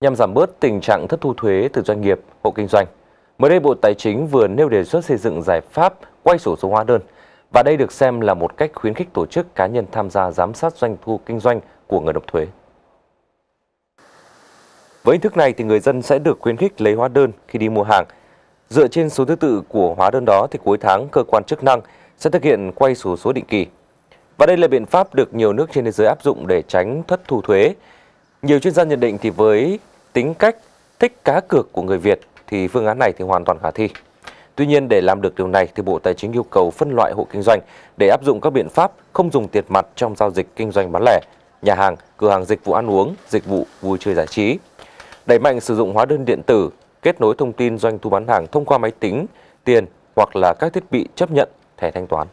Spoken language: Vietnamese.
nhằm giảm bớt tình trạng thất thu thuế từ doanh nghiệp, hộ kinh doanh. Mới đây Bộ Tài chính vừa nêu đề xuất xây dựng giải pháp quay sổ số hóa đơn và đây được xem là một cách khuyến khích tổ chức cá nhân tham gia giám sát doanh thu kinh doanh của người nộp thuế. Với hình thức này thì người dân sẽ được khuyến khích lấy hóa đơn khi đi mua hàng. Dựa trên số thứ tự của hóa đơn đó thì cuối tháng cơ quan chức năng sẽ thực hiện quay sổ số định kỳ. Và đây là biện pháp được nhiều nước trên thế giới áp dụng để tránh thất thu thuế. Nhiều chuyên gia nhận định thì với tính cách thích cá cược của người Việt thì phương án này thì hoàn toàn khả thi. Tuy nhiên để làm được điều này thì Bộ Tài chính yêu cầu phân loại hộ kinh doanh để áp dụng các biện pháp không dùng tiền mặt trong giao dịch kinh doanh bán lẻ, nhà hàng, cửa hàng dịch vụ ăn uống, dịch vụ vui chơi giải trí. Đẩy mạnh sử dụng hóa đơn điện tử, kết nối thông tin doanh thu bán hàng thông qua máy tính, tiền hoặc là các thiết bị chấp nhận thẻ thanh toán.